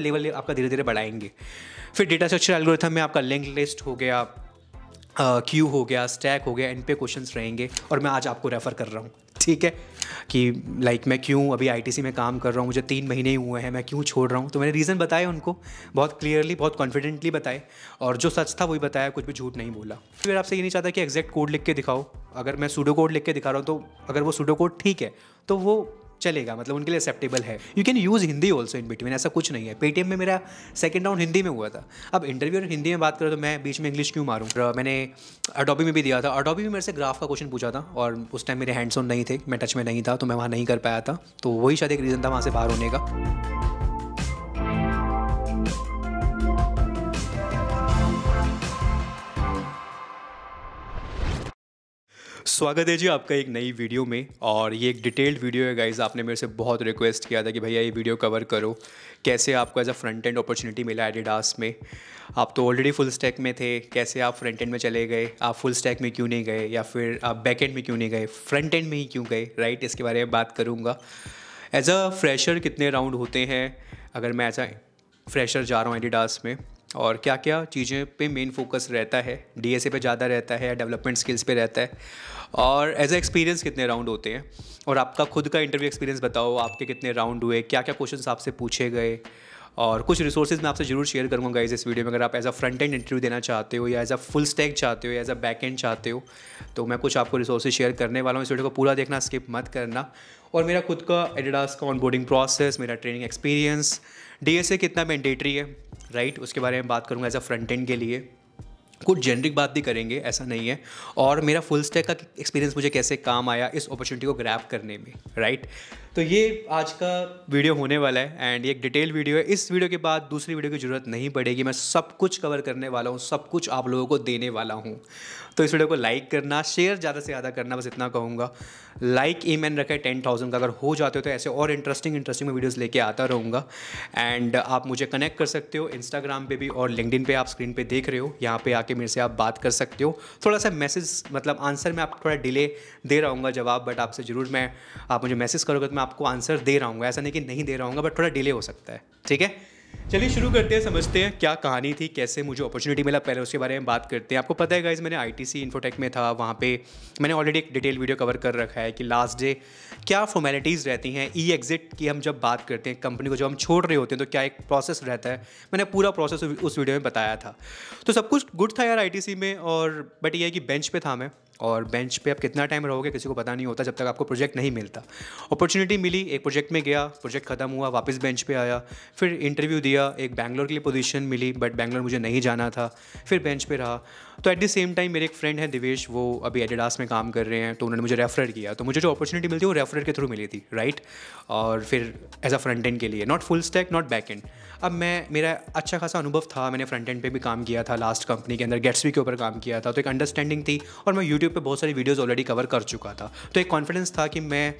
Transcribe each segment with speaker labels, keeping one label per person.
Speaker 1: Level आपका धीरे धीरे बढ़ाएंगे फिर डेटा स्ट्रक्चर एल्गोरिथम में आपका लिंक लिस्ट हो गया क्यू हो गया स्टैक हो गया इन पे क्वेश्चंस रहेंगे और मैं आज आपको रेफ़र कर रहा हूँ ठीक है कि लाइक like मैं क्यों अभी आईटीसी में काम कर रहा हूँ मुझे तीन महीने ही हुए हैं मैं क्यों छोड़ रहा हूँ तो मैंने रीज़न बताए उनको बहुत क्लियरली बहुत कॉन्फिडेंटली बताए और जो सच था वही बताया कुछ भी झूठ नहीं बोला फिर आपसे ये नहीं चाहता कि एग्जैक्ट कोड लिख के दिखाओ अगर मैं सूडो कोड लिख के दिखा रहा हूँ तो अगर वो सूडो कोड ठीक है तो वो चलेगा मतलब उनके लिए एक्सेप्टेबल है you can use Hindi also in between ऐसा कुछ नहीं है पेटीएम में मेरा सेकंड राउंड हिंदी में हुआ था अब इंटरव्यू और हिंदी में बात करें तो मैं बीच में इंग्लिश क्यों मारूँ मैंने अडोबी में भी दिया था अडोबी में मेरे से ग्राफ का क्वेश्चन पूछा था और उस टाइम मेरे हैंड्स ऑन नहीं थे मैं टच में नहीं था तो मैं वहाँ नहीं कर पाया था तो वही शायद एक रीज़न था वहाँ से बाहर होने का स्वागत है जी आपका एक नई वीडियो में और ये एक डिटेल्ड वीडियो है गाइज आपने मेरे से बहुत रिक्वेस्ट किया था कि भैया ये वीडियो कवर करो कैसे आपको as a front end opportunity मिला एडिडास में आप तो ऑलरेडी फुल स्टैक में थे कैसे आप फ्रंट एंड में चले गए आप फुल स्टैक में क्यों नहीं गए या फिर आप बैक एंड में क्यों नहीं गए फ्रंट एंड में ही क्यों गए राइट इसके बारे में बात करूँगा एज अ फ्रेशर कितने राउंड होते हैं अगर मैं एज अ फ्रेशर जा रहा हूँ एडिडास में और क्या क्या चीज़ें पे मेन फोकस रहता है डी पे ज़्यादा रहता है या डेवलपमेंट स्किल्स पे रहता है और एज ए एक्सपीरियंस कितने राउंड होते हैं और आपका खुद का इंटरव्यू एक्सपीरियंस बताओ आपके कितने राउंड हुए क्या क्या क्वेश्चन आपसे पूछे गए और कुछ रिसोर्सेज मैं आपसे जरूर शेयर करूँगा गाइज इस वीडियो में अगर आप as a front end interview देना चाहते हो या एज अ फुल स्टैक चाहते हो या एज अ बैक एंड चाहते हो तो मैं कुछ आपको रिसोर्सेज शेयर करने वाला हूँ इस वीडियो को पूरा देखना स्किप मत करना और मेरा खुद का एडिडास का ऑनबोर्डिंग प्रोसेस मेरा ट्रेनिंग एक्सपीरियंस डी कितना मैंडेटरी है राइट उसके बारे में बात करूँगा एज अ फ्रंट एंड के लिए कुछ जेनरिक बात भी करेंगे ऐसा नहीं है और मेरा फुल स्टैक का एक्सपीरियंस मुझे कैसे काम आया इस अपॉर्चुनिटी को ग्रैप करने में राइट right? तो ये आज का वीडियो होने वाला है एंड ये एक डिटेल वीडियो है इस वीडियो के बाद दूसरी वीडियो की ज़रूरत नहीं पड़ेगी मैं सब कुछ कवर करने वाला हूँ सब कुछ आप लोगों को देने वाला हूँ तो इस वीडियो को लाइक करना शेयर ज़्यादा से ज़्यादा करना बस इतना कहूँगा लाइक ई मैन रखा है टेन थाउजेंड का अगर हो जाते हो तो ऐसे और इंटरेस्टिंग इंटरेस्टिंग में वीडियोज़ लेके आता रहूँगा एंड आप मुझे कनेक्ट कर सकते हो इंस्टाग्राम पर भी और लिंकडिन पर आप स्क्रीन पर देख रहे हो यहाँ पर आके मेरे से आप बात कर सकते हो थोड़ा सा मैसेज मतलब आंसर में आप थोड़ा डिले दे रहा हूँ जवाब बट आपसे ज़रूर मैं आप मुझे मैसेज करोगे तो मैं मैं आपको आंसर दे रहा हूँ ऐसा नहीं कि नहीं दे रहा हूँ बट थोड़ा डिले हो सकता है ठीक है चलिए शुरू करते हैं समझते हैं क्या कहानी थी कैसे मुझे अपॉर्चुनिटी मिला पहले उसके बारे में बात करते हैं आपको पता है गाइज मैंने आईटीसी इन्फोटेक में था वहाँ पे मैंने ऑलरेडी एक डिटेल वीडियो कवर कर रखा है कि लास्ट डे क्या फॉर्मेलिटीज़ रहती हैं ई एग्जिट की हम जब बात करते हैं कंपनी को जब हम छोड़ रहे होते हैं तो क्या एक प्रोसेस रहता है मैंने पूरा प्रोसेस उस वीडियो में बताया था तो सब कुछ गुड था यार आई में और बट यह है कि बेंच पर था मैं और बेंच पे आप कितना टाइम रहोगे किसी को पता नहीं होता जब तक आपको प्रोजेक्ट नहीं मिलता अपॉर्चुनिटी मिली एक प्रोजेक्ट में गया प्रोजेक्ट खत्म हुआ वापस बेंच पे आया फिर इंटरव्यू दिया एक बैंगलोर के लिए पोजीशन मिली बट बैंगलोर मुझे नहीं जाना था फिर बेंच पे रहा तो एट द सेम टाइम मेरे एक फ्रेंड है दिवेश वो अभी एडिडास में काम कर रहे हैं तो उन्होंने मुझे रेफर किया तो मुझे जो अपॉर्चुनिटी मिलती है वो रेफर के थ्रू मिली थी राइट और फिर एज अ फ्रंट एंड के लिए not full stack not back end अब मैं मेरा अच्छा खासा अनुभव था मैंने फ्रंट एंड पे भी काम किया था लास्ट कंपनी के अंदर गेट्सवी के ऊपर काम किया था तो एक अंडरस्टैंडिंग थी और मैं यूट्यूब पर बहुत सारी वीडियोज़ ऑलरेडी कवर कर चुका था तो एक कॉन्फिडेंस था कि मैं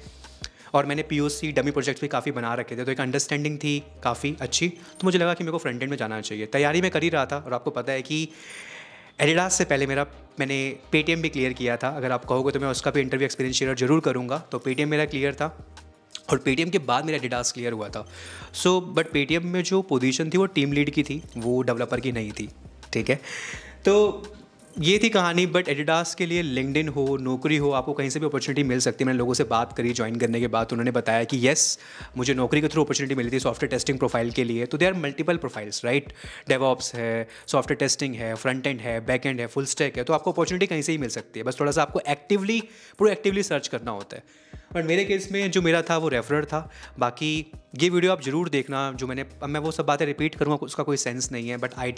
Speaker 1: और मैंने P O C dummy projects भी काफ़ी बना रखे थे तो एक अंडरस्टैंडिंग थी काफ़ी अच्छी तो मुझे लगा कि मेरे को फ्रंट एंड में जाना चाहिए तैयारी मैं कर ही रहा था और आपको पता है कि एडिडास से पहले मेरा मैंने पेटीएम भी क्लियर किया था अगर आप कहोगे तो मैं उसका भी इंटरव्यू एक्सपीरियंस शेयर जरूर करूँगा तो पेटीएम मेरा क्लियर था और पेटीएम के बाद मेरा एडिडास क्लियर हुआ था सो बट पेटीएम में जो पोजीशन थी वो टीम लीड की थी वो डेवलपर की नहीं थी ठीक है तो ये थी कहानी बट एडिडास के लिए लिंकड हो नौकरी हो आपको कहीं से भी अपॉर्चुनिटी मिल सकती है मैंने लोगों से बात करी ज्वाइन करने के बाद तो उन्होंने बताया कि येस मुझे नौकरी के थ्रू अपॉर्चुनिटी मिली थी सॉफ्टवेयर टेस्टिंग प्रोफाइल के लिए तो they are multiple profiles right DevOps है सॉफ्टवेयर टेस्टिंग है फ्रंट एंड है बैक एंड है फुल स्टेक है तो आपको अपॉर्चुनिटी कहीं से ही मिल सकती है बस थोड़ा सा आपको एक्टिवली प्रो सर्च करना होता है बट मेरे केस में जो मेरा था वो रेफरर था बाकी ये वीडियो आप ज़रूर देखना जो मैंने अब मैं वो सब बातें रिपीट करूँगा उसका कोई सेंस नहीं है बट आई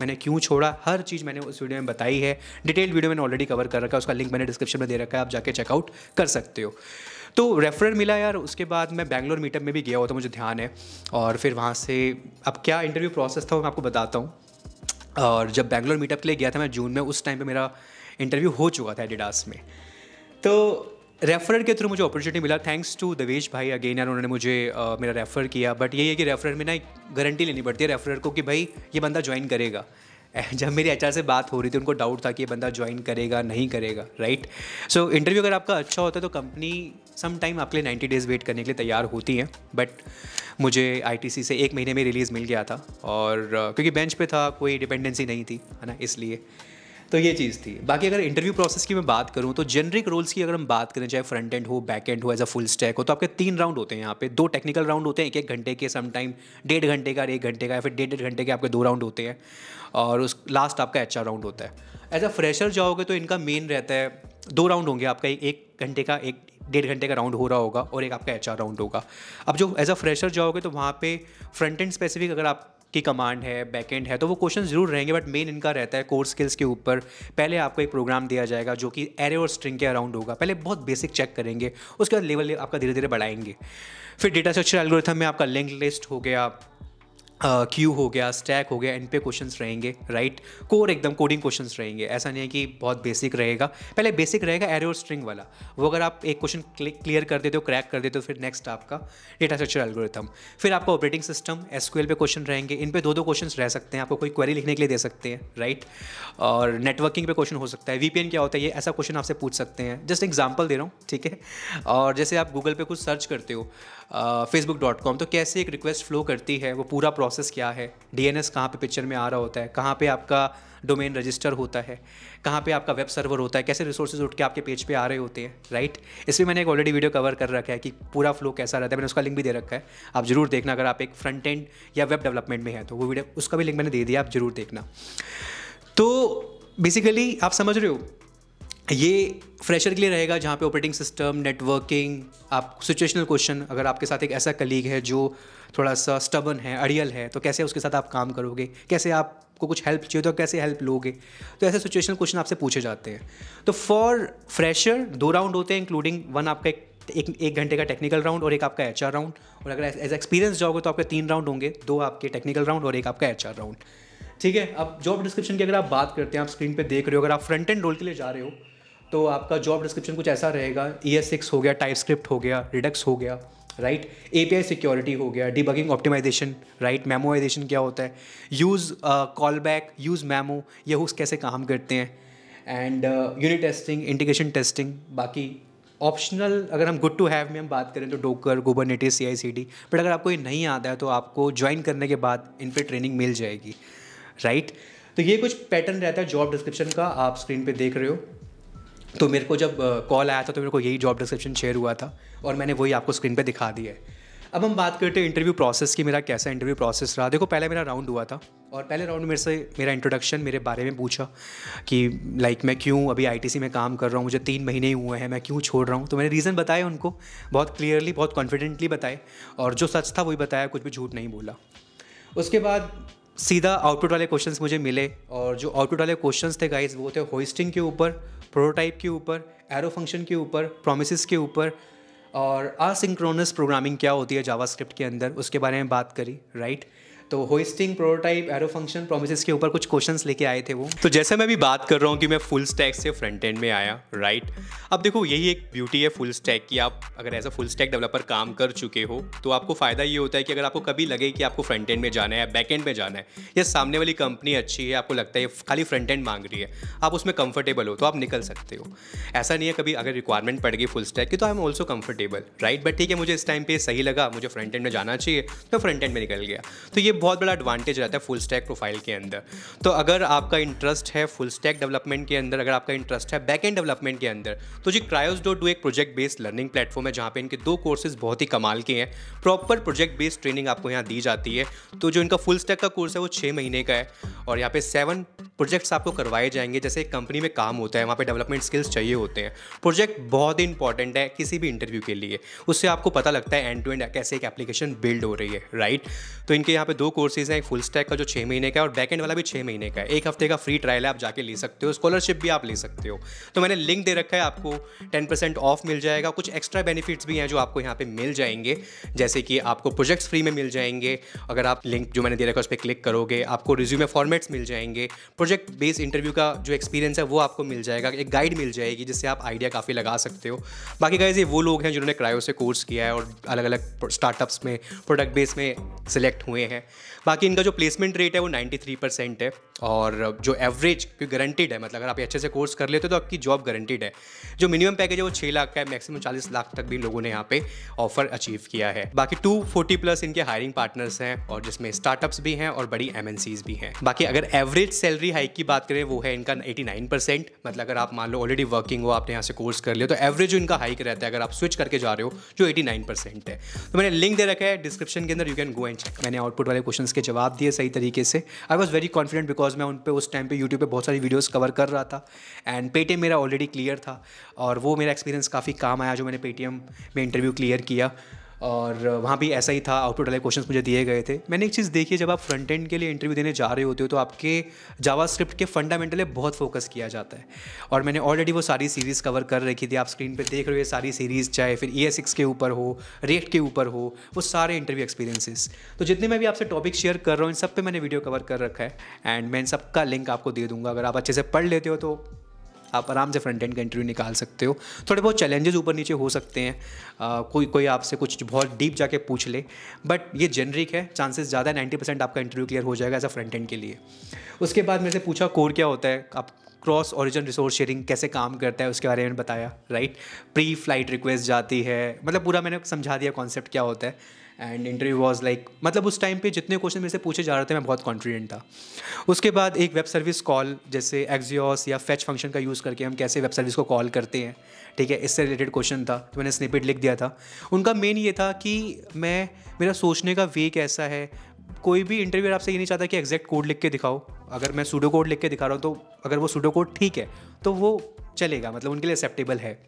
Speaker 1: मैंने क्यों छोड़ा हर चीज़ मैंने उस वीडियो में बताई है डिटेल वीडियो मैंने ऑलरेडी कवर कर रखा है उसका लिंक मैंने डिस्क्रिप्शन में दे रखा है आप जाके चेकआउट कर सकते हो तो रेफरर मिला यार उसके बाद मैं बैंगलोर मीटअप में भी गया हुआ था मुझे ध्यान है और फिर वहाँ से अब क्या इंटरव्यू प्रोसेस था मैं आपको बताता हूँ और जब बैंगलोर मीटअप के लिए गया था मैं जून में उस टाइम पे मेरा इंटरव्यू हो चुका था एडिडास में तो रेफरल के थ्रू मुझे अपॉर्चुनिटी मिला थैंक्स टू देवेश भाई अगेन यार उन्होंने मुझे uh, मेरा रेफ़र किया बट ये है कि रेफरल में ना एक गारंटी लेनी पड़ती है रेफरल को कि भाई ये बंदा ज्वाइन करेगा जब मेरी एच से बात हो रही थी उनको डाउट था कि ये बंदा ज्वाइन करेगा नहीं करेगा राइट सो इंटरव्यू अगर आपका अच्छा होता है तो कंपनी सम टाइम आपके लिए नाइन्टी डेज़ वेट करने के लिए तैयार होती हैं बट मुझे आई से एक महीने में रिलीज़ मिल गया था और क्योंकि बेंच पे था कोई डिपेंडेंसी नहीं थी है ना इसलिए तो ये चीज़ थी बाकी अगर इंटरव्यू प्रोसेस की मैं बात करूँ तो जेनरिक रोल्स की अगर हम बात करें चाहे फ्रंट एंड हो बैक एंड हो एज अ फुल स्टैक हो तो आपके तीन राउंड होते हैं यहाँ पे दो टेक्निकल राउंड होते हैं एक एक घंटे के समटाइम डेढ़ घंटे का एक घंटे का या फिर डेढ़ डेढ़ घंटे के आपके दो राउंड होते हैं और उस लास्ट आपका एच राउंड होता है एज अ फ्रेशर जाओगे तो इनका मेन रहता है दो राउंड होंगे आपका एक घंटे का एक डेढ़ घंटे का राउंड हो रहा होगा और एक आपका एच राउंड होगा अब जो एज अ फ्रेशर जाओगे तो वहाँ पे फ्रंट एंड स्पेसिफिक अगर आप की कमांड है बैकएंड है तो वो क्वेश्चन ज़रूर रहेंगे बट मेन इनका रहता है कोर स्किल्स के ऊपर पहले आपको एक प्रोग्राम दिया जाएगा जो कि एरे और स्ट्रिंग के अराउंड होगा पहले बहुत बेसिक चेक करेंगे उसके बाद लेवल आपका धीरे धीरे बढ़ाएंगे फिर डेटा स्ट्रक्चर एल्गोरिथम में आपका लिंक लिस्ट हो गया क्यू uh, हो गया स्टैक हो गया इन पे क्वेश्चंस रहेंगे राइट कोर एकदम कोडिंग क्वेश्चंस रहेंगे ऐसा नहीं है कि बहुत बेसिक रहेगा पहले बेसिक रहेगा एरे और स्ट्रिंग वाला वो अगर आप एक क्वेश्चन क्लियर कर देते हो क्रैक कर देते हो फिर नेक्स्ट आपका डेटा स्ट्रक्चर एल्गोरिथम फिर आपका ऑपरेटिंग सिस्टम एस पे क्वेश्चन रहेंगे इन पे दो दो क्वेश्चन रह सकते हैं आपको कोई क्वेरी लिखने के लिए दे सकते हैं राइट और नेटवर्किंग पे क्वेश्चन हो सकता है वी क्या होता है ये ऐसा क्वेश्चन आपसे पूछ सकते हैं जस्ट एग्जाम्पल दे रहा हूँ ठीक है और जैसे आप गूगल पर कुछ सर्च करते हो फेसबुक डॉट कॉम तो कैसे एक रिक्वेस्ट फ्लो करती है वो पूरा प्रोसेस क्या है डी एन एस कहाँ पर पिक्चर में आ रहा होता है कहाँ पर आपका डोमेन रजिस्टर होता है कहाँ पे आपका वेब सर्वर होता है कैसे रिसोर्सेज उठ के आपके पेज पे आ रहे होते हैं राइट इसमें मैंने एक ऑलरेडी वीडियो कवर कर रखा है कि पूरा फ्लो कैसा रहता है मैंने उसका लिंक भी दे रखा है आप जरूर देखना अगर आप एक फ्रंट एंड या वेब डेवलपमेंट में है तो वो वीडियो उसका भी लिंक मैंने दे दिया आप जरूर देखना तो बेसिकली आप समझ रहे हो ये फ्रेशर के लिए रहेगा जहाँ पे ऑपरेटिंग सिस्टम नेटवर्किंग आप सिचुएशनल क्वेश्चन अगर आपके साथ एक ऐसा कलीग है जो थोड़ा सा स्टबन है अड़ियल है तो कैसे उसके साथ आप काम करोगे कैसे आपको कुछ हेल्प चाहिए तो कैसे हेल्प लोगे तो ऐसे सिचुएशनल क्वेश्चन आपसे पूछे जाते हैं तो फॉर फ्रेशर दो राउंड होते हैं इंक्लूडिंग वन आपका एक एक एक घंटे का टेक्निकल राउंड और एक आपका एच राउंड और अगर एज एक्सपीरियंस जाओगे तो आपके तीन राउंड होंगे दो आपके टेक्निकल राउंड और एक आपका एच राउंड ठीक है अब जॉब डिस्क्रिप्शन की अगर आप बात करते हैं आप स्क्रीन पे देख रहे हो अगर आप फ्रंट एंड रोल के लिए जा रहे हो तो आपका जॉब डिस्क्रिप्शन कुछ ऐसा रहेगा ई एस सिक्स हो गया टाइप स्क्रिप्ट हो गया रिडक्स हो गया राइट ए पी आई सिक्योरिटी हो गया डिबगिंग ऑप्टिमाइजेशन राइट मेमोइजेशन क्या होता है use call back use memo यह उस कैसे काम करते हैं and unit testing integration testing बाकी ऑप्शनल अगर हम गुड टू हैव में हम बात करें तो डोकर गोबर गोबरनेटिस सी आई सी डी बट अगर आपको ये नहीं आता है तो आपको ज्वाइन करने के बाद इन पर ट्रेनिंग मिल जाएगी राइट right? तो ये कुछ पैटर्न रहता है जॉब डिस्क्रिप्शन का आप स्क्रीन पे देख रहे हो तो मेरे को जब कॉल आया था तो मेरे को यही जॉब डिस्क्रिप्शन शेयर हुआ था और मैंने वही आपको स्क्रीन पर दिखा दिया है अब हम बात करते हैं इंटरव्यू प्रोसेस की मेरा कैसा इंटरव्यू प्रोसेस रहा देखो पहले मेरा राउंड हुआ था और पहले राउंड मेरे से मेरा इंट्रोडक्शन मेरे बारे में पूछा कि लाइक मैं क्यों अभी आईटीसी में काम कर रहा हूँ मुझे तीन महीने ही हुए हैं मैं क्यों छोड़ रहा हूँ तो मैंने रीज़न बताए उनको बहुत क्लियरली बहुत कॉन्फिडेंटली बताए और जो सच था वही बताया कुछ भी झूठ नहीं बोला उसके बाद सीधा आउटपुट वाले क्वेश्चंस मुझे मिले और जो आउटपुट वाले क्वेश्चंस थे गाइस वो थे होइस्टिंग के ऊपर प्रोटोटाइप के ऊपर एरो फंक्शन के ऊपर प्रोमिस के ऊपर और असिंक्रोनस प्रोग्रामिंग क्या होती है जावास्क्रिप्ट के अंदर उसके बारे में बात करी राइट right? तो hoisting prototype arrow function promise के ऊपर कुछ क्वेश्चंस लेके आए थे वो तो जैसे मैं भी बात कर रहा हूँ कि मैं फुल स्टैक से फ्रंट एंड में आया राइट अब देखो यही एक ब्यूटी है फुल स्टैक की आप अगर as a full stack developer काम कर चुके हो तो आपको फ़ायदा ये होता है कि अगर आपको कभी लगे कि आपको फ्रंट एंड में जाना है बैक एंड में जाना है या सामने वाली कंपनी अच्छी है आपको लगता है खाली फ्रंट एंड मांग रही है आप उसमें कंफर्टेबल हो तो आप निकल सकते हो ऐसा नहीं है कभी अगर रिक्वायरमेंट पड़ गई फुल स्टैक की तो I am also comfortable right but ठीक है मुझे इस टाइम पे सही लगा मुझे फ्रंट एंड में जाना चाहिए तो फ्रंट एंड में निकल गया तो ये बहुत बड़ा एडवांटेज रहता है फुल स्टैक प्रोफाइल के अंदर तो अगर आपका इंटरेस्ट है फुल स्टैक डेवलपमेंट के अंदर अगर आपका इंटरेस्ट है बैक एंड डेवलपमेंट के अंदर तो जी क्रायोज डॉट डू एक प्रोजेक्ट बेस्ड लर्निंग प्लेटफॉर्म है जहाँ पे इनके दो कोर्सेज बहुत ही कमाल के हैं प्रॉपर प्रोजेक्ट बेस्ड ट्रेनिंग आपको यहाँ दी जाती है तो जो इनका फुल स्टैक का कोर्स है वो छः महीने का है और यहाँ पे सेवन प्रोजेक्ट्स आपको करवाए जाएंगे जैसे एक कंपनी में काम होता है वहाँ पे डेवलपमेंट स्किल्स चाहिए होते हैं प्रोजेक्ट बहुत ही इंपॉर्टेंट है किसी भी इंटरव्यू के लिए उससे आपको पता लगता है एंड टू एंड कैसे एक एप्लीकेशन बिल्ड हो रही है राइट तो इनके यहाँ पे दो दो कोर्सेज हैं एक फुल स्टैक का जो छः महीने का है और बैक एंड वाला भी छः महीने का है एक हफ्ते का फ्री ट्रायल है आप जाके ले सकते हो स्कॉलरशिप भी आप ले सकते हो तो मैंने लिंक दे रखा है आपको टेन परसेंट ऑफ मिल जाएगा कुछ एक्स्ट्रा बेनिफिट्स भी हैं जो आपको यहाँ पे मिल जाएंगे जैसे कि आपको प्रोजेक्ट्स फ्री में मिल जाएंगे अगर आप लिंक जो मैंने दे रखा है उस पर क्लिक करोगे आपको रिज्यूमे फॉर्मेट्स मिल जाएंगे प्रोजेक्ट बेस्ड इंटरव्यू का जो एक्सपीरियंस है वो आपको मिल जाएगा एक गाइड मिल जाएगी जिससे आप आइडिया काफ़ी लगा सकते हो बाकी गाइज ये वो लोग हैं जिन्होंने क्रायो से कोर्स किया है और अलग अलग स्टार्टअप्स में प्रोडक्ट बेस में सिलेक्ट हुए हैं बाकी इनका जो प्लेसमेंट रेट है वो 93 परसेंट है और जो एवरेज गारंटीड है मतलब अगर आप अच्छे से कोर्स कर लेते हो तो आपकी जॉब गारंटीड है जो मिनिमम पैकेज है वो छः लाख का है मैक्सिमम चालीस लाख तक भी लोगों ने यहाँ पे ऑफर अचीव किया है बाकी टू फोर्टी प्लस इनके हायरिंग पार्टनर्स हैं और जिसमें स्टार्टअप्स भी हैं और बड़ी एम भी हैं बाकी अगर एवरेज सैलरी हाइक की बात करें वो है इनका एटी मतलब अगर आप मान लो ऑलरेडी वर्किंग हो आपने यहाँ से कोर्स कर लिया तो एवरेज इनका हाइक रहता है अगर आप स्विच करके जा रहे हो जो एटी है तो मैंने लिंक दे रखा है डिस्क्रिप्शन के अंदर you can go and check मैंने आउटपुट वाले क्वेश्चन के जवाब दिए सही तरीके से I was very confident because because मैं उन पर उस टाइम पे यूट्यूब पे बहुत सारी वीडियोस कवर कर रहा था एंड पेटीएम मेरा ऑलरेडी क्लियर था और वो मेरा एक्सपीरियंस काफ़ी काम आया जो मैंने पेटीएम में इंटरव्यू क्लियर किया और वहाँ भी ऐसा ही था आउटपुट वाले क्वेश्चन मुझे दिए गए थे मैंने एक चीज़ देखी है जब आप फ्रंट एंड के लिए इंटरव्यू देने जा रहे होते हो तो आपके जावा स्क्रिप्ट के फंडामेंटल बहुत फोकस किया जाता है और मैंने ऑलरेडी वो सारी सीरीज़ कवर कर रखी थी आप स्क्रीन पर देख रहे हो सारी सीरीज़ चाहे फिर ई e एस के ऊपर हो रेट के ऊपर हो वो सारे इंटरव्यू एक्सपीरियंसेस तो जितने मैं भी आपसे टॉपिक शेयर कर रहा हूँ इन सब पर मैंने वीडियो कवर कर रखा है एंड मैं इन सबका लिंक आपको दे दूंगा अगर आप अच्छे से पढ़ लेते हो तो आप आराम से फ्रंट एंड का इंटरव्यू निकाल सकते हो थोड़े बहुत चैलेंजेस ऊपर नीचे हो सकते हैं आ, कोई कोई आपसे कुछ बहुत डीप जाके पूछ ले बट ये जेनरिक है चांसेस ज़्यादा है नाइन्टी परसेंट आपका इंटरव्यू क्लियर हो जाएगा एज अ फ्रंट एंड के लिए उसके बाद मेरे से पूछा कोर क्या होता है आप क्रॉस ऑरिजन रिसोर्स शेयरिंग कैसे काम करता है उसके बारे में बताया राइट प्री फ्लाइट रिक्वेस्ट जाती है मतलब पूरा मैंने समझा दिया कॉन्सेप्ट क्या होता है एंड इंटरव्यू वॉज लाइक मतलब उस टाइम पे जितने क्वेश्चन मेरे से पूछे जा रहे थे मैं बहुत कॉन्फिडेंट था उसके बाद एक वेब सर्विस कॉल जैसे एक्जियोस या फैच फंक्शन का यूज़ करके हम कैसे वेब सर्विस को कॉल करते हैं ठीक है इससे रिलेटेड क्वेश्चन था तो मैंने स्निपेट लिख दिया था उनका मेन ये था कि मैं मेरा सोचने का वे कैसा है कोई भी इंटरव्यू आपसे ये नहीं चाहता कि एग्जैक्ट कोड लिख के दिखाओ अगर मैं सूडो कोड लिख के दिखा रहा हूँ तो अगर वो सूडो कोड ठीक है तो वो चलेगा मतलब उनके लिए एक्सेप्टेबल है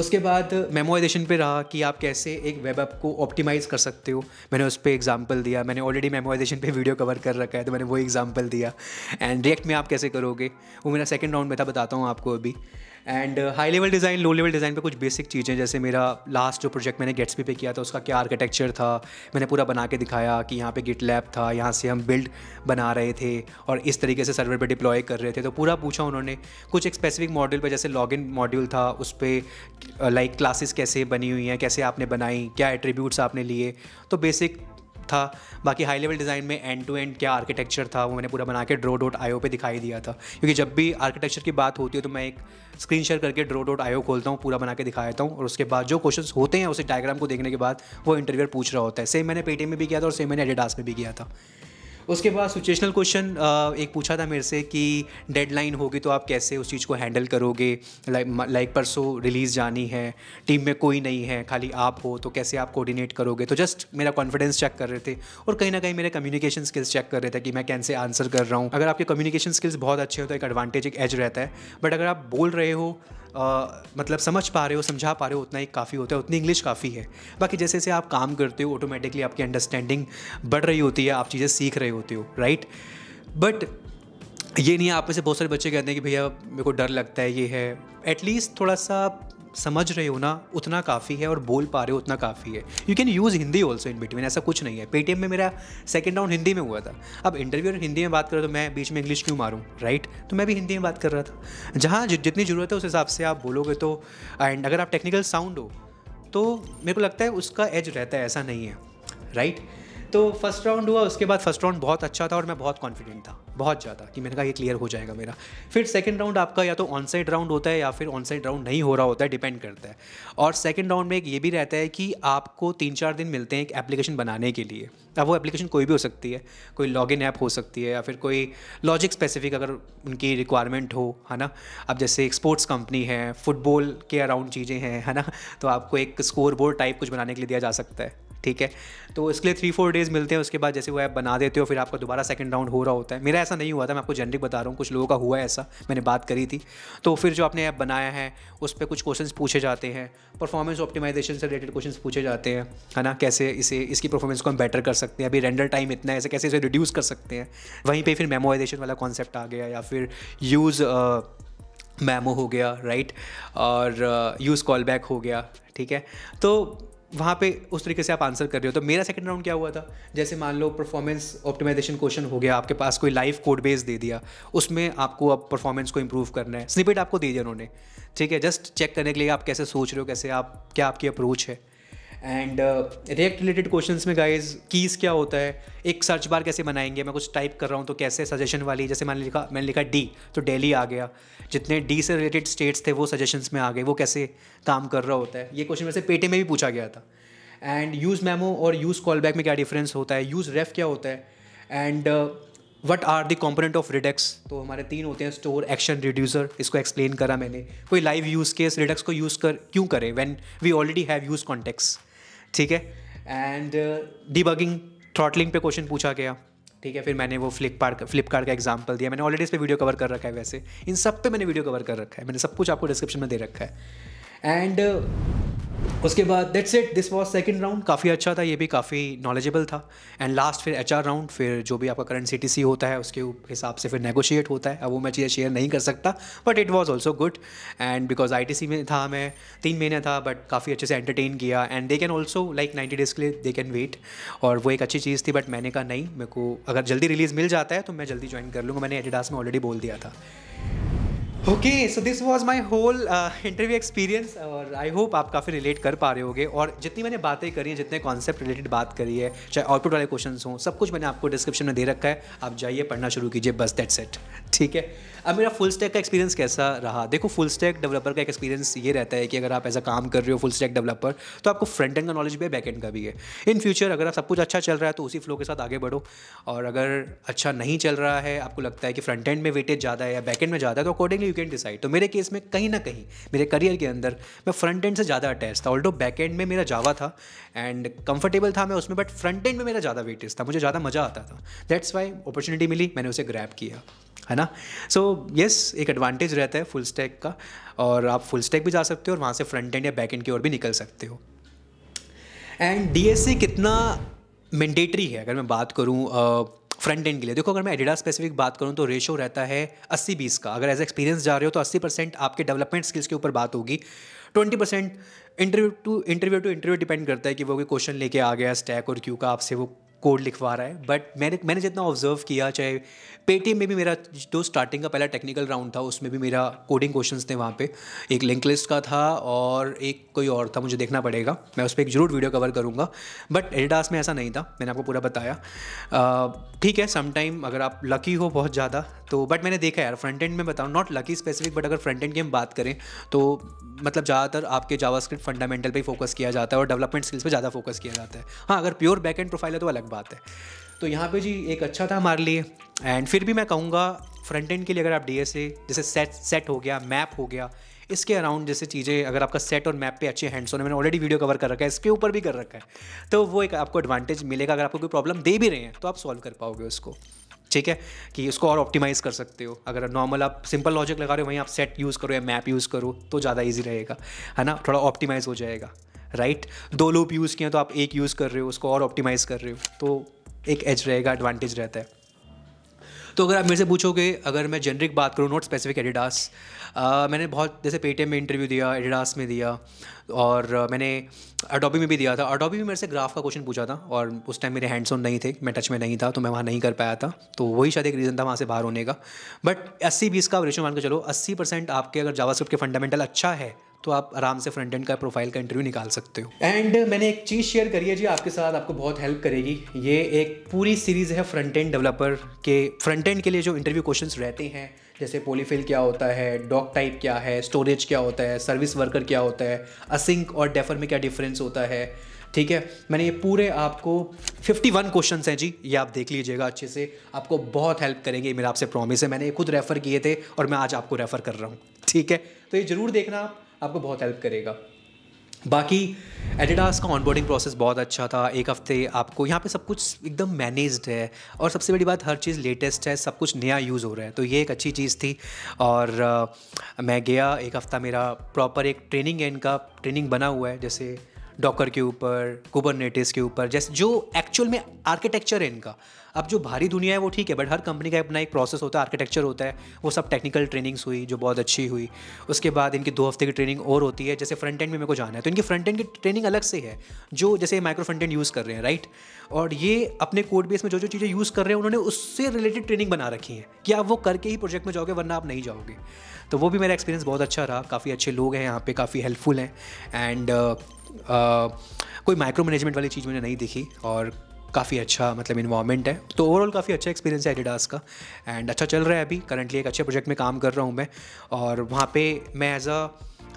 Speaker 1: उसके बाद मेमोइजेशन पे रहा कि आप कैसे एक वेब ऐप को ऑप्टिमाइज़ कर सकते हो मैंने उस पर एग्जाम्पल दिया मैंने ऑलरेडी मेमोइजेशन पे वीडियो कवर कर रखा है तो मैंने वो एग्जाम्पल दिया एंड रिएक्ट में आप कैसे करोगे वो मेरा सेकेंड राउंड में था बताता हूँ आपको अभी and high level design low level design पे कुछ बेसिक चीज़ें जैसे मेरा लास्ट जो प्रोजेक्ट मैंने गेट्स पे किया था उसका क्या आर्किटेक्चर था मैंने पूरा बना के दिखाया कि यहाँ पे गिट लैब था यहाँ से हम बिल्ड बना रहे थे और इस तरीके से सर्वर पर डिप्लॉय कर रहे थे तो पूरा पूछा उन्होंने कुछ एक स्पेसिफिक मॉड्यूल पर जैसे लॉग इन मॉड्यूल था उस पर लाइक क्लासेस कैसे बनी हुई हैं कैसे आपने बनाई क्या एट्रीब्यूट्स आपने लिए तो बेसिक था बाकी हाई लेवल डिज़ाइन में एंड टू एंड क्या आर्किटेक्चर था वो मैंने पूरा बना के ड्रो डॉट ओ पे दिखाई दिया था क्योंकि जब भी आर्किटेक्चर की बात होती है तो मैं एक स्क्रीन शेयर करके ड्रो डॉट ओ खोलता हूँ पूरा बना के दिखा देता हूँ और उसके बाद जो क्वेश्चन होते हैं उसे डायग्राम को देखने के बाद वो इंटरव्यूअर पूछ रहा होता है सेम मैंने पेटीएम में भी किया था और सेम मैंने एडिडास में भी किया था उसके बाद सिचुएशनल क्वेश्चन एक पूछा था मेरे से कि डेडलाइन होगी तो आप कैसे उस चीज़ को हैंडल करोगे लाइक लाइक परसों रिलीज़ जानी है टीम में कोई नहीं है खाली आप हो तो कैसे आप कोऑर्डिनेट करोगे तो जस्ट मेरा कॉन्फिडेंस चेक कर रहे थे और कहीं ना कहीं मेरे कम्युनिकेशन स्किल्स चेक कर रहे थे कि मैं कैसे आंसर कर रहा हूँ अगर आपके कम्युनिकेशन स्किल्स बहुत अच्छे हो तो एक एडवांटेज एक एज रहता है बट अगर आप बोल रहे हो आ, मतलब समझ पा रहे हो समझा पा रहे हो उतना ही काफ़ी होता है उतनी इंग्लिश काफ़ी है बाकी जैसे जैसे आप काम करते हो ऑटोमेटिकली आपकी अंडरस्टैंडिंग बढ़ रही होती है आप चीज़ें सीख रहे होते हो राइट बट ये नहीं है आप में से बहुत सारे बच्चे कहते हैं कि भैया मेरे को डर लगता है ये है एटलीस्ट थोड़ा सा समझ रहे हो ना उतना काफ़ी है और बोल पा रहे हो उतना काफ़ी है you can use Hindi also in between ऐसा कुछ नहीं है पेटीएम में मेरा सेकेंड राउंड हिंदी में हुआ था अब इंटरव्यू और हिंदी में बात करो तो मैं बीच में इंग्लिश क्यों मारूँ राइट तो मैं भी हिंदी में बात कर रहा था जहाँ जितनी ज़रूरत है उस हिसाब से आप बोलोगे तो एंड अगर आप टेक्निकल साउंड हो तो मेरे को लगता है उसका एज रहता है ऐसा नहीं है राइट right? तो फर्स्ट राउंड हुआ उसके बाद फर्स्ट राउंड बहुत अच्छा था और मैं बहुत कॉन्फिडेंट था बहुत ज़्यादा कि मैंने कहा ये क्लियर हो जाएगा मेरा फिर सेकंड राउंड आपका या तो ऑन साइड राउंड होता है या फिर ऑन साइड राउंड नहीं हो रहा होता है डिपेंड करता है और सेकंड राउंड में एक ये भी रहता है कि आपको तीन चार दिन मिलते हैं एक एप्लीकेशन बनाने के लिए अब वो एप्लीकेशन कोई भी हो सकती है कोई लॉग इन ऐप हो सकती है या फिर कोई लॉजिक स्पेसिफिक अगर उनकी रिक्वायरमेंट हो है ना अब जैसे एक स्पोर्ट्स कंपनी है फुटबॉल के अराउंड चीज़ें हैं है ना तो आपको एक स्कोर बोर्ड टाइप कुछ बनाने के लिए दिया जा सकता है ठीक है तो इसके लिए थ्री फोर डेज़ मिलते हैं उसके बाद जैसे वो ऐप बना देते हो फिर आपका दोबारा सेकंड राउंड हो रहा होता है मेरा ऐसा नहीं हुआ था मैं आपको जनरिक बता रहा हूँ कुछ लोगों का हुआ है ऐसा मैंने बात करी थी तो फिर जो आपने ऐप बनाया है उस पर कुछ क्वेश्चन पूछे जाते हैं परफॉर्मेंस ऑप्टिमाइजेशन से रिलेटेड क्वेश्चन पूछे जाते हैं है ना कैसे इसे इसकी परफॉर्मेंस को हम बेटर कर सकते हैं अभी रेंडर टाइम इतना है ऐसे कैसे इसे रिड्यूस कर सकते हैं वहीं पर फिर मेमोइजेशन वाला कॉन्सेप्ट आ गया या फिर यूज़ मैमो हो गया राइट और यूज़ कॉल बैक हो गया ठीक है तो वहाँ पे उस तरीके से आप आंसर कर रहे हो तो मेरा सेकंड राउंड क्या हुआ था जैसे मान लो परफॉर्मेंस ऑप्टिमाइजेशन क्वेश्चन हो गया आपके पास कोई लाइव कोड बेस दे दिया उसमें आपको अब परफॉर्मेंस को इम्प्रूव करना है स्निपेट आपको दे दिया उन्होंने ठीक है जस्ट चेक करने के लिए आप कैसे सोच रहे हो कैसे आप क्या आपकी अप्रोच है एंड रिएक्ट रिलेटेड क्वेश्चंस में गाइज कीज़ क्या होता है एक सर्च बार कैसे बनाएंगे मैं कुछ टाइप कर रहा हूँ तो कैसे सजेशन वाली जैसे मैंने लिखा मैंने लिखा डी तो डेली आ गया जितने डी से रिलेटेड स्टेट्स थे वो सजेशंस में आ गए वो कैसे काम कर रहा होता है ये क्वेश्चन वैसे पेटे में भी पूछा गया था एंड यूज़ मेमो और यूज़ कॉल बैक में क्या डिफरेंस होता है यूज़ रेफ क्या होता है and what are the component of Redux तो हमारे तीन होते हैं स्टोर एक्शन रिड्यूसर इसको एक्सप्लेन करा मैंने कोई लाइव यूज़ केस रिडेक्स को यूज़ कर क्यों करें when we already have use context ठीक है एंड डिबगिंग थ्रॉटलिंग पे क्वेश्चन पूछा गया ठीक है फिर मैंने वो फ्लिपकार्ट फ्लिपकार्ट का एग्जाम्पल दिया मैंने ऑलरेडी इस पर वीडियो कवर कर रखा है वैसे इन सब पे मैंने वीडियो कवर कर रखा है मैंने सब कुछ आपको डिस्क्रिप्शन में दे रखा है एंड उसके बाद that's it this was second round काफ़ी अच्छा था ये भी काफ़ी नॉलेजेबल था एंड लास्ट फिर एच राउंड फिर जो भी आपका करंट सी होता है उसके हिसाब से फिर नेगोशिएट होता है अब वो मैं चीज़ें शेयर नहीं कर सकता but it was also good and because I में था मैं तीन महीने था बट काफ़ी अच्छे से एंटरटेन किया and they can also like ninety days के लिए दे कैन वेट और वो एक अच्छी चीज़ थी बट मैंने कहा नहीं मेरे को अगर जल्दी रिलीज़ मिल जाता है तो मैं जल्दी ज्वाइन कर लूँगा मैंने एडिडास में ऑलरेडी बोल दिया था okay so this was my whole interview experience और आई होप आप काफ़ी रिलेट कर पा रहे होगे और जितनी मैंने बातें करी हैं जितने कॉन्सेप्ट रिलेटेड बात करी है चाहे आउटपुट वाले क्वेश्चन हों सब कुछ मैंने आपको डिस्क्रिप्शन में दे रखा है आप जाइए पढ़ना शुरू कीजिए बस दैट सेट ठीक है अब मेरा फुल स्टैक का एक्सपीरियंस कैसा रहा देखो फुल स्टैक डेवलपर का एक एक्सपीरियंस ये रहता है कि अगर आप ऐसा काम कर रहे हो फुल स्टैक डेवलपर तो आपको फ्रंट एंड का नॉलेज भी है बैक एंड का भी है इन फ्यूचर अगर आप सब कुछ अच्छा चल रहा है तो उसी फ्लो के साथ आगे बढ़ो और अगर अच्छा नहीं चल रहा है आपको लगता है कि फ्रंट एंड में वेटेज ज़्यादा है या बैक एंड में ज़्यादा है तो अकॉर्डिंगली यू कैन डिसाइड तो मेरे केस में कहीं ना कहीं मेरे करियर के अंदर मैं फ्रंट एंड से ज़्यादा अटैच था ऑल्डो बैक एंड में मेरा जावा था एंड कंफर्टेबल था मैं उसमें बट फ्रंट एंड में मेरा ज़्यादा वेटेज था मुझे ज़्यादा मज़ा आता था दैट्स वाई अपॉर्चुनिटी मिली मैंने उसे ग्रैप किया है ना सो so, येस yes, एक एडवांटेज रहता है फुल स्टैक का और आप फुल स्टैक भी जा सकते हो और वहाँ से फ्रंट एंड या बैक एंड की ओर भी निकल सकते हो एंड डी कितना मैंडेटरी है अगर मैं बात करूँ फ्रंट एंड के लिए देखो अगर मैं एडिडा स्पेसिफिक बात करूँ तो रेशो रहता है अस्सी बीस का अगर एज एक्सपीरियंस जा रहे हो तो अस्सी परसेंट आपके डेवलपमेंट स्किल्स के ऊपर बात होगी twenty percent interview to interview to interview depend करता है कि वो कोई क्वेश्चन लेके आ गया स्टैक और क्यू का आपसे वो कोड लिखवा रहा है बट मैंने मैंने जितना ऑब्जर्व किया चाहे पेटीएम में भी मेरा जो स्टार्टिंग का पहला टेक्निकल राउंड था उसमें भी मेरा कोडिंग क्वेश्चंस थे वहाँ पे एक लिंक लिस्ट का था और एक कोई और था मुझे देखना पड़ेगा मैं उस पर एक जरूर वीडियो कवर करूँगा बट एडिडास में ऐसा नहीं था मैंने आपको पूरा बताया ठीक है समटाइम अगर आप लकी हो बहुत ज़्यादा तो बट मैंने देखा यार फ्रंट एंड में बताऊँ नॉट लकी स्पेसिफिक बट अगर फ्रंट एंड की हम बात करें तो मतलब ज़्यादातर आपके जावास्क्रिप्ट फंडामेंटल ही फोकस किया जाता है और डेवलपमेंट स्किल्स पर ज़्यादा फोकस किया जाता है हाँ अगर प्योर बैक एंड प्रोफाइल है तो अलग बात है तो यहाँ पे जी एक अच्छा था हमारे लिए एंड फिर भी मैं कहूँगा फ्रंट एंड के लिए अगर आप डी जैसे सेट सेट हो गया मैप हो गया इसके अराउंड जैसे चीज़ें अगर आपका सेट और मैप पे अच्छे हैंड्स होने मैंने ऑलरेडी वीडियो कवर कर रखा है इसके ऊपर भी कर रखा है तो वो एक आपको एडवांटेज मिलेगा अगर आपको कोई प्रॉब्लम दे भी रहे हैं तो आप सॉल्व कर पाओगे उसको ठीक है कि उसको और ऑप्टिमाइज़ कर सकते हो अगर नॉर्मल आप सिंपल लॉजिक लगा रहे हो वहीं आप सेट यूज़ करो या मैप यूज़ करो तो ज़्यादा ईजी रहेगा है ना थोड़ा ऑप्टिमाइज़ हो जाएगा राइट दो लूप यूज़ किए तो आप एक यूज़ कर रहे हो उसको और ऑप्टिमाइज़ कर रहे हो तो एक एज रहेगा एडवांटेज रहता है तो अगर आप मेरे से पूछोगे अगर मैं जेनरिक बात करूँ नॉट स्पेसिफिक एडिडास मैंने बहुत जैसे पेटीएम में इंटरव्यू दिया एडिडास में दिया और मैंने अडोबी में भी दिया था अडोबी में मेरे से ग्राफ का क्वेश्चन पूछा था और उस टाइम मेरे हैंड्स ऑन नहीं थे मैं टच में नहीं था तो मैं वहाँ नहीं कर पाया था तो वही शायद एक रीज़न था वहाँ से बाहर होने का बट अस्सी बीस का रेशो मान के चलो अस्सी परसेंट आपके अगर जावा के फंडामेंटल अच्छा है तो आप आराम से फ्रंट एंड का प्रोफाइल का इंटरव्यू निकाल सकते हो एंड मैंने एक चीज़ शेयर करी है जी आपके साथ आपको बहुत हेल्प करेगी ये एक पूरी सीरीज़ है फ्रंट एंड डेवलपर के फ्रंट एंड के लिए जो इंटरव्यू क्वेश्चन रहते हैं जैसे पोलीफिल क्या होता है डॉक टाइप क्या है स्टोरेज क्या होता है सर्विस वर्कर क्या होता है असिंक और डेफर में क्या डिफरेंस होता है ठीक है मैंने ये पूरे आपको 51 क्वेश्चन हैं जी ये आप देख लीजिएगा अच्छे से आपको बहुत हेल्प करेंगे मेरा आपसे प्रॉमिस है मैंने ये खुद रेफ़र किए थे और मैं आज आपको रेफ़र कर रहा हूँ ठीक है तो ये ज़रूर देखना आप आपको बहुत हेल्प करेगा बाकी एडिडास का ऑनबोर्डिंग प्रोसेस बहुत अच्छा था एक हफ्ते आपको यहाँ पे सब कुछ एकदम मैनेज्ड है और सबसे बड़ी बात हर चीज़ लेटेस्ट है सब कुछ नया यूज़ हो रहा है तो ये एक अच्छी चीज़ थी और आ, मैं गया एक हफ्ता मेरा प्रॉपर एक ट्रेनिंग है इनका ट्रेनिंग बना हुआ है जैसे डॉकर के ऊपर कुबरनेटिस के ऊपर जैसे जो एक्चुअल में आर्किटेक्चर है इनका अब जो भारी दुनिया है वो ठीक है बट हर कंपनी का अपना एक प्रोसेस होता है आर्किटेक्चर होता है वो सब टेक्निकल ट्रेनिंग्स हुई जो बहुत अच्छी हुई उसके बाद इनकी दो हफ्ते की ट्रेनिंग और होती है जैसे फ्रंट एंड में मेरे को जाना है तो इनकी फ्रंट एंड की ट्रेनिंग अलग से है जो जैसे माइक्रो फ्रंट एंड यूज़ कर रहे हैं राइट और ये अपने कोड बेस में जो जो चीज़ें यूज़ कर रहे हैं उन्होंने उससे रिलेटेड ट्रेनिंग बना रखी है कि आप वो करके ही प्रोजेक्ट में जाओगे वरना आप नहीं जाओगे तो वो भी मेरा एक्सपीरियंस बहुत अच्छा रहा काफ़ी अच्छे लोग हैं यहाँ पे काफ़ी हेल्पफुल हैं एंड कोई माइक्रो मैनेजमेंट वाली चीज़ मैंने नहीं दिखी और काफ़ी अच्छा मतलब इन्वायरमेंट है तो ओवरऑल काफ़ी अच्छा एक्सपीरियंस है एडिडास का एंड अच्छा चल रहा है अभी करंटली एक अच्छे प्रोजेक्ट में काम कर रहा हूँ मैं और वहाँ पे मैं एज अ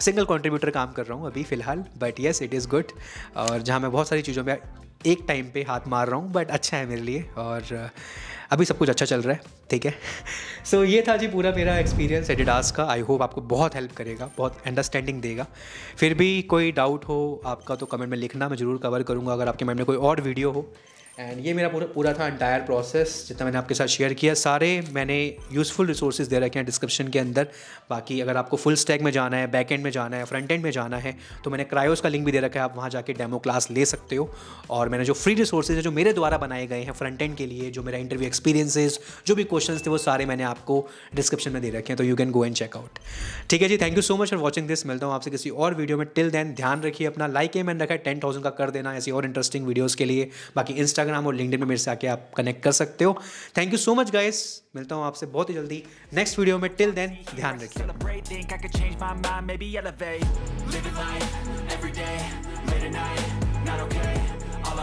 Speaker 1: सिंगल कंट्रीब्यूटर काम कर रहा हूँ अभी फ़िलहाल but yes it is good और जहाँ मैं बहुत सारी चीज़ों में एक टाइम पे हाथ मार रहा हूँ बट अच्छा है मेरे लिए और अभी सब कुछ अच्छा चल रहा है ठीक है सो so, ये था जी पूरा मेरा एक्सपीरियंस एडिडास का आई होप आपको बहुत हेल्प करेगा बहुत अंडरस्टैंडिंग देगा फिर भी कोई डाउट हो आपका तो कमेंट में लिखना मैं ज़रूर कवर करूँगा अगर आपके माइंड में कोई और वीडियो हो एंड ये मेरा पूरा पूरा था एंटायर प्रोसेस जितना मैंने आपके साथ शेयर किया सारे मैंने यूज़फुल रिसोर्सेज दे रखे हैं डिस्क्रिप्शन के अंदर बाकी अगर आपको फुल स्टैक में जाना है बैक एंड में जाना है फ्रंट एंड में जाना है तो मैंने क्रायोस का लिंक भी दे रखा है आप वहाँ जाके डेमो क्लास ले सकते हो और मैंने जो फ्री रिसोर्सेज है जो मेरे द्वारा बनाए गए हैं फ्रंट एंड के लिए जो मेरा इंटरव्यू एक्सपीरियंसेज जो भी क्वेश्चन थे वो सारे मैंने आपको डिस्क्रिप्शन में दे रखे हैं तो you can go and check out ठीक है जी thank you so much for watching this मिलता हूँ आपसे किसी और वीडियो में टिल देन ध्यान रखिए अपना लाइक ए मैंने रखा है टेन थाउजेंड का कर देना ऐसी और इंटरेस्टिंग वीडियोज़ के लिए बाकी इंस्टाग्राम इंस्टाग्राम और लिंकडिन में मेरे से आके आप कनेक्ट कर सकते हो thank you so much guys मिलता हूँ आपसे बहुत ही जल्दी नेक्स्ट वीडियो में टिल देन ध्यान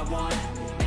Speaker 1: रखिए